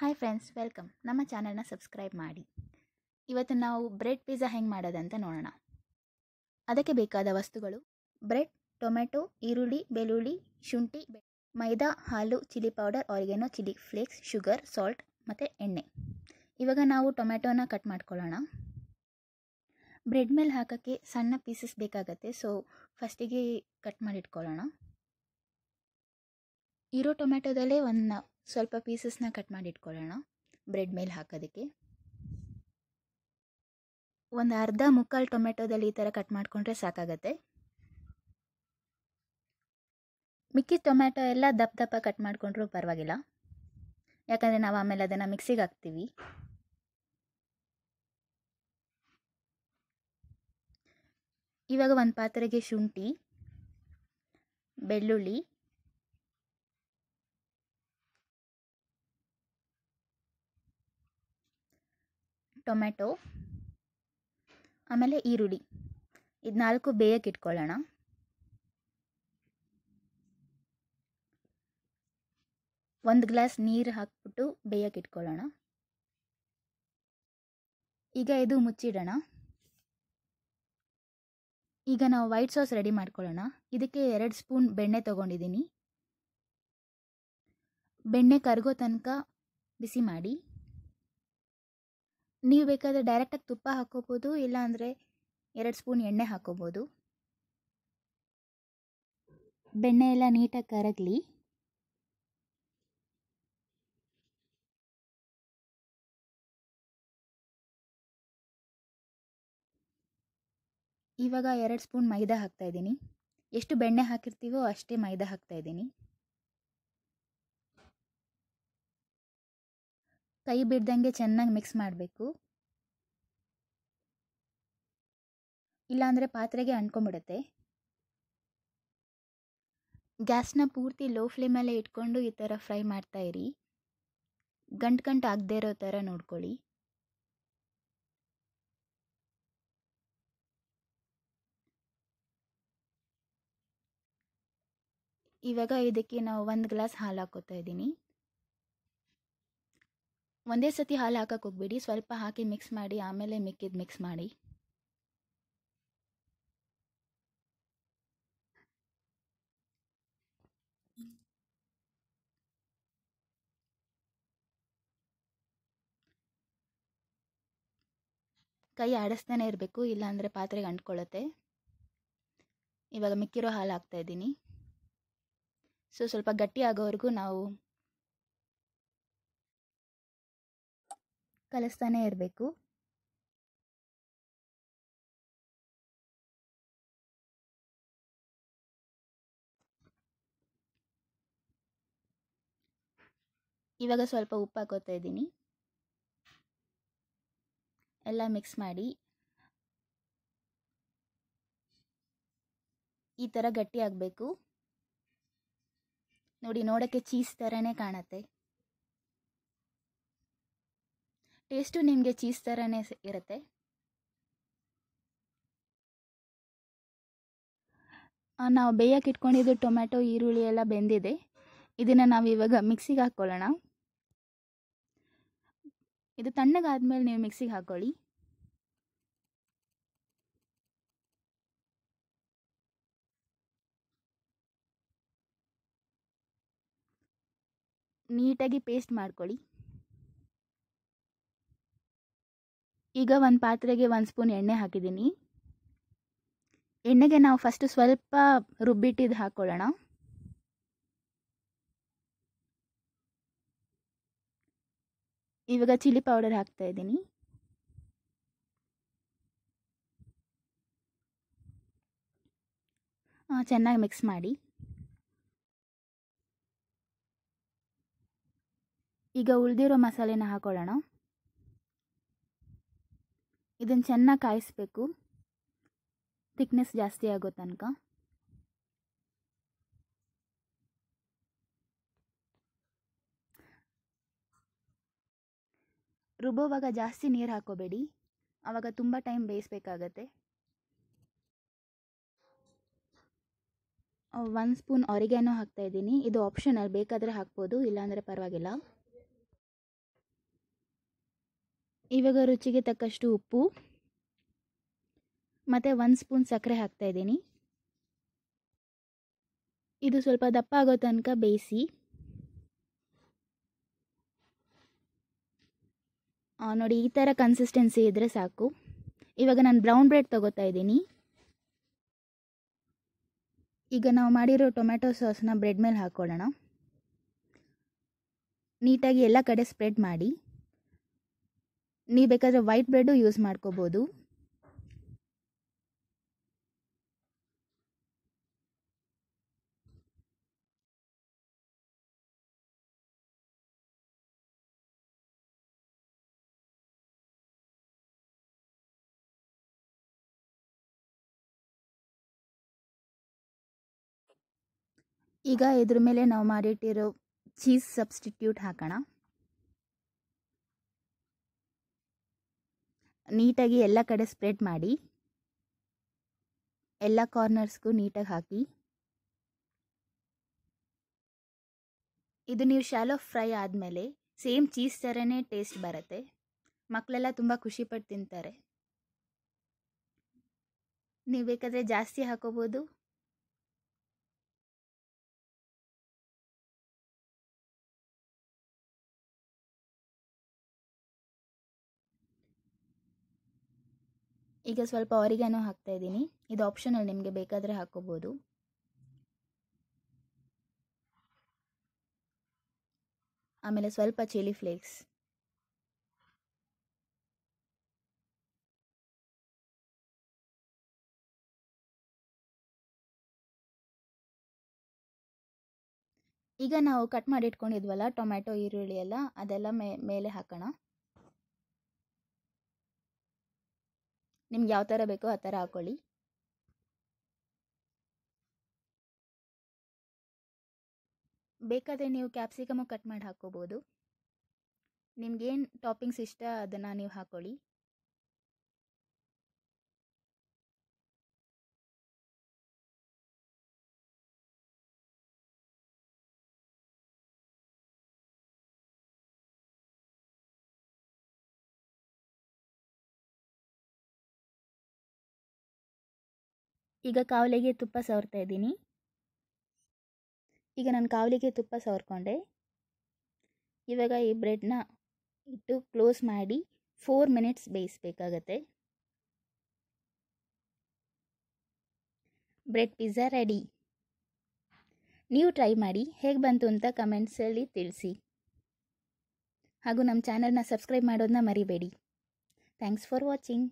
hi friends welcome ನಮ್ಮ ಚಾನಲ್ನ subscribe ಮಾಡಿ ಇವತ್ತು ನಾವು ಬ್ರೆಡ್ ಪಿಜ್ಜಾ ಹೆಂಗೆ ಮಾಡೋದಂತ ನೋಡೋಣ ಅದಕ್ಕೆ ಬೇಕಾದ ವಸ್ತುಗಳು ಬ್ರೆಡ್ ಟೊಮೆಟೊ ಈರುಳ್ಳಿ ಬೆಳ್ಳುಳ್ಳಿ ಶುಂಠಿ ಮೈದಾ ಹಾಲು chilli powder oregano chilli flakes sugar salt ಮತ್ತು ಎಣ್ಣೆ ಇವಾಗ ನಾವು ಟೊಮೆಟೊನ ಕಟ್ ಮಾಡ್ಕೊಳ್ಳೋಣ ಬ್ರೆಡ್ ಮೇಲೆ ಹಾಕೋಕ್ಕೆ ಸಣ್ಣ ಪೀಸಸ್ ಬೇಕಾಗತ್ತೆ ಸೊ ಫಸ್ಟಿಗೆ ಕಟ್ ಮಾಡಿಟ್ಕೊಳ್ಳೋಣ ಇರೋ ಟೊಮೆಟೊದಲ್ಲೇ ಒಂದು ಸ್ವಲ್ಪ ಪೀಸಸ್ನ ಕಟ್ ಮಾಡಿ ಇಟ್ಕೊಳ್ಳೋಣ ಬ್ರೆಡ್ ಮೇಲೆ ಹಾಕೋದಕ್ಕೆ ಒಂದು ಅರ್ಧ ಮುಕ್ಕಾಲು ಟೊಮೆಟೊದಲ್ಲಿ ಈ ಥರ ಕಟ್ ಮಾಡಿಕೊಂಡ್ರೆ ಸಾಕಾಗತ್ತೆ ಮಿಕ್ಕಿ ಟೊಮೆಟೊ ಎಲ್ಲ ದಪ್ಪ ದಪ್ಪ ಕಟ್ ಮಾಡಿಕೊಂಡ್ರೂ ಪರವಾಗಿಲ್ಲ ಯಾಕಂದರೆ ನಾವು ಆಮೇಲೆ ಅದನ್ನು ಮಿಕ್ಸಿಗೆ ಹಾಕ್ತೀವಿ ಇವಾಗ ಒಂದು ಪಾತ್ರೆಗೆ ಶುಂಠಿ ಬೆಳ್ಳುಳ್ಳಿ ಟೊಮೆಟೊ ಆಮೇಲೆ ಈರುಳ್ಳಿ ಇದು ನಾಲ್ಕು ಬೇಯಕ್ಕೆ ಇಟ್ಕೊಳ್ಳೋಣ ಒಂದು ಗ್ಲಾಸ್ ನೀರು ಹಾಕ್ಬಿಟ್ಟು ಬೇಯಕ್ಕೆ ಇಟ್ಕೊಳ್ಳೋಣ ಈಗ ಇದು ಮುಚ್ಚಿಡೋಣ ಈಗ ನಾವು ವೈಟ್ ಸಾಸ್ ರೆಡಿ ಮಾಡ್ಕೊಳ್ಳೋಣ ಇದಕ್ಕೆ ಎರಡು ಸ್ಪೂನ್ ಬೆಣ್ಣೆ ತೊಗೊಂಡಿದ್ದೀನಿ ಬೆಣ್ಣೆ ಕರಗೋ ತನಕ ಬಿಸಿ ಮಾಡಿ ನೀವು ಬೇಕಾದರೆ ಡೈರೆಕ್ಟಾಗಿ ತುಪ್ಪ ಹಾಕೋಬೋದು ಇಲ್ಲಾಂದರೆ ಎರಡು ಸ್ಪೂನ್ ಎಣ್ಣೆ ಹಾಕೋಬೋದು ಬೆಣ್ಣೆ ಎಲ್ಲ ನೀಟಾಗಿ ಕರಗಲಿ ಇವಾಗ ಎರಡು ಸ್ಪೂನ್ ಮೈದಾ ಹಾಕ್ತಾಯಿದ್ದೀನಿ ಎಷ್ಟು ಬೆಣ್ಣೆ ಹಾಕಿರ್ತೀವೋ ಅಷ್ಟೇ ಮೈದಾ ಹಾಕ್ತಾಯಿದ್ದೀನಿ ಕೈ ಬಿಡ್ದಂಗೆ ಚೆನ್ನಾಗಿ ಮಿಕ್ಸ್ ಮಾಡಬೇಕು ಇಲ್ಲಾಂದರೆ ಪಾತ್ರೆಗೆ ಅಂಟ್ಕೊಂಬಿಡುತ್ತೆ ಗ್ಯಾಸ್ನ ಪೂರ್ತಿ ಲೋ ಫ್ಲೇಮಲ್ಲೇ ಇಟ್ಕೊಂಡು ಈ ಥರ ಫ್ರೈ ಮಾಡ್ತಾ ಇರಿ ಗಂಟು ಗಂಟು ಆಗದೆ ಇರೋ ಥರ ನೋಡ್ಕೊಳ್ಳಿ ಇವಾಗ ಇದಕ್ಕೆ ನಾವು ಒಂದು ಗ್ಲಾಸ್ ಹಾಲು ಹಾಕೋತಾ ಇದ್ದೀನಿ ಒಂದೇ ಸತಿ ಹಾಲು ಹಾಕಕ್ಕೆ ಹೋಗ್ಬೇಡಿ ಸ್ವಲ್ಪ ಹಾಕಿ ಮಿಕ್ಸ್ ಮಾಡಿ ಆಮೇಲೆ ಮಿಕ್ಕಿದ್ದು ಮಿಕ್ಸ್ ಮಾಡಿ ಕೈ ಆಡಿಸ್ತಾನೆ ಇರಬೇಕು ಇಲ್ಲಾಂದರೆ ಪಾತ್ರೆಗೆ ಅಂಟ್ಕೊಳ್ಳುತ್ತೆ ಇವಾಗ ಮಿಕ್ಕಿರೋ ಹಾಲು ಹಾಕ್ತಾ ಇದ್ದೀನಿ ಸೊ ಸ್ವಲ್ಪ ಗಟ್ಟಿ ಆಗೋವರೆಗೂ ನಾವು ಕಲಿಸ್ತಾನೆ ಇರಬೇಕು ಇವಾಗ ಸ್ವಲ್ಪ ಉಪ್ಪು ಹಾಕೋತಾ ಇದ್ದೀನಿ ಎಲ್ಲ ಮಿಕ್ಸ್ ಮಾಡಿ ಈ ಥರ ಗಟ್ಟಿ ಆಗಬೇಕು ನೋಡಿ ನೋಡೋಕ್ಕೆ ಚೀಸ್ ಥರನೇ ಕಾಣುತ್ತೆ ಟೇಸ್ಟು ನಿಮಗೆ ಚೀಸ್ ಥರನೇ ಇರುತ್ತೆ ನಾವು ಬೇಯಕ್ಕೆ ಇಟ್ಕೊಂಡಿದ್ದು ಟೊಮ್ಯಾಟೊ ಈರುಳ್ಳಿ ಎಲ್ಲ ಬೆಂದಿದೆ ಇದನ್ನು ನಾವು ಇವಾಗ ಮಿಕ್ಸಿಗೆ ಹಾಕ್ಕೊಳ್ಳೋಣ ಇದು ತಣ್ಣಗಾದ್ಮೇಲೆ ನೀವು ಮಿಕ್ಸಿಗೆ ಹಾಕ್ಕೊಳ್ಳಿ ನೀಟಾಗಿ ಪೇಸ್ಟ್ ಮಾಡ್ಕೊಳ್ಳಿ ಈಗ ಒಂದು ಪಾತ್ರೆಗೆ ಒಂದು ಸ್ಪೂನ್ ಎಣ್ಣೆ ಹಾಕಿದ್ದೀನಿ ಎಣ್ಣೆಗೆ ನಾವು ಫಸ್ಟ್ ಸ್ವಲ್ಪ ರುಬ್ಬಿಟ್ಟಿದ್ದು ಹಾಕ್ಕೊಳ್ಳೋಣ ಇವಾಗ ಚಿಲ್ಲಿ ಪೌಡರ್ ಹಾಕ್ತಾ ಇದ್ದೀನಿ ಚೆನ್ನಾಗಿ ಮಿಕ್ಸ್ ಮಾಡಿ ಈಗ ಉಳಿದಿರೋ ಮಸಾಲೆನ ಹಾಕೊಳ್ಳೋಣ ಇದನ್ನು ಚೆನ್ನಾಗಿ ಕಾಯಿಸ್ಬೇಕು ಥಿಕ್ನೆಸ್ ಜಾಸ್ತಿ ಆಗೋ ತನಕ ರುಬ್ಬೋವಾಗ ಜಾಸ್ತಿ ನೀರು ಹಾಕೋಬೇಡಿ ಆವಾಗ ತುಂಬ ಟೈಮ್ ಬೇಯಿಸ್ಬೇಕಾಗತ್ತೆ ಒನ್ ಸ್ಪೂನ್ ಹಾಕ್ತಾ ಹಾಕ್ತಾಯಿದ್ದೀನಿ ಇದು ಆಪ್ಷನಲ್ ಬೇಕಾದರೆ ಹಾಕ್ಬೋದು ಇಲ್ಲಾಂದರೆ ಪರವಾಗಿಲ್ಲ ಇವಾಗ ರುಚಿಗೆ ತಕ್ಕಷ್ಟು ಉಪ್ಪು ಮತ್ತು ಒಂದು ಸ್ಪೂನ್ ಸಕ್ಕರೆ ಇದ್ದೀನಿ ಇದು ಸ್ವಲ್ಪ ದಪ್ಪ ಆಗೋ ತನಕ ಬೇಯಿಸಿ ನೋಡಿ ಈ ಥರ ಕನ್ಸಿಸ್ಟೆನ್ಸಿ ಇದ್ದರೆ ಸಾಕು ಇವಾಗ ನಾನು ಬ್ರೌನ್ ಬ್ರೆಡ್ ತೊಗೋತಾ ಇದ್ದೀನಿ ಈಗ ನಾವು ಮಾಡಿರೋ ಟೊಮೆಟೊ ಸಾಸ್ನ ಬ್ರೆಡ್ ಮೇಲೆ ಹಾಕ್ಕೊಳ್ಳೋಣ ನೀಟಾಗಿ ಎಲ್ಲ ಕಡೆ ಸ್ಪ್ರೆಡ್ ಮಾಡಿ ನೀವು ಬೇಕಾದರೆ ವೈಟ್ ಬ್ರೆಡ್ಡು ಯೂಸ್ ಮಾಡ್ಕೋಬೋದು ಈಗ ಇದ್ರ ಮೇಲೆ ನಾವು ಮಾಡಿಟ್ಟಿರೋ ಚೀಸ್ ಸಬ್ಸ್ಟಿಟ್ಯೂಟ್ ಹಾಕೋಣ ನೀಟಾಗಿ ಎಲ್ಲ ಕಡೆ ಸ್ಪ್ರೆಡ್ ಮಾಡಿ ಎಲ್ಲ ಕಾರ್ನರ್ಸ್ಗೂ ನೀಟಾಗಿ ಹಾಕಿ ಇದು ನೀವು ಶಾಲೋ ಫ್ರೈ ಆದಮೇಲೆ ಸೇಮ್ ಚೀಸ್ ಥರನೇ ಟೇಸ್ಟ್ ಬರುತ್ತೆ ಮಕ್ಕಳೆಲ್ಲ ತುಂಬ ಖುಷಿಪಟ್ಟು ತಿಂತಾರೆ ನೀವು ಬೇಕಾದರೆ ಜಾಸ್ತಿ ಹಾಕೋಬೋದು ಈಗ ಸ್ವಲ್ಪ ಅವರಿಗೆನೋ ಹಾಕ್ತಾ ಇದ್ದೀನಿ ಇದು ಆಪ್ಷನಲ್ ನಿಮಗೆ ಬೇಕಾದರೆ ಹಾಕೋಬೋದು ಆಮೇಲೆ ಸ್ವಲ್ಪ ಚಿಲಿ ಫ್ಲೇಕ್ಸ್ ಈಗ ನಾವು ಕಟ್ ಮಾಡಿ ಇಟ್ಕೊಂಡಿದ್ವಲ್ಲ ಟೊಮ್ಯಾಟೊ ಈರುಳ್ಳಿ ಎಲ್ಲ ಅದೆಲ್ಲ ಮೇಲೆ ಹಾಕೋಣ ನಿಮ್ಗೆ ಯಾವ ಥರ ಬೇಕೋ ಆ ಥರ ಹಾಕ್ಕೊಳ್ಳಿ ಬೇಕಾದರೆ ನೀವು ಕ್ಯಾಪ್ಸಿಕಮು ಕಟ್ ಮಾಡಿ ಹಾಕ್ಕೋಬೋದು ನಿಮ್ಗೇನು ಟಾಪಿಂಗ್ಸ್ ಇಷ್ಟ ಅದನ್ನು ನೀವು ಹಾಕ್ಕೊಳ್ಳಿ ಈಗ ಕಾವಲಿಗೆ ತುಪ್ಪ ಸವರ್ತಾ ಇದ್ದೀನಿ ಈಗ ನಾನು ಕಾವಲಿಗೆ ತುಪ್ಪ ಸವರ್ಕೊಂಡೆ ಇವಾಗ ಈ ಬ್ರೆಡ್ನ ಇಟ್ಟು ಕ್ಲೋಸ್ ಮಾಡಿ ಫೋರ್ ಮಿನಿಟ್ಸ್ ಬೇಯಿಸ್ಬೇಕಾಗತ್ತೆ ಬ್ರೆಡ್ ಪಿಜ್ಜಾ ರೆಡಿ ನೀವು ಟ್ರೈ ಮಾಡಿ ಹೇಗೆ ಬಂತು ಅಂತ ಕಮೆಂಟ್ಸಲ್ಲಿ ತಿಳಿಸಿ ಹಾಗೂ ನಮ್ಮ ಚಾನಲ್ನ ಸಬ್ಸ್ಕ್ರೈಬ್ ಮಾಡೋದನ್ನ ಮರಿಬೇಡಿ ಥ್ಯಾಂಕ್ಸ್ ಫಾರ್ ವಾಚಿಂಗ್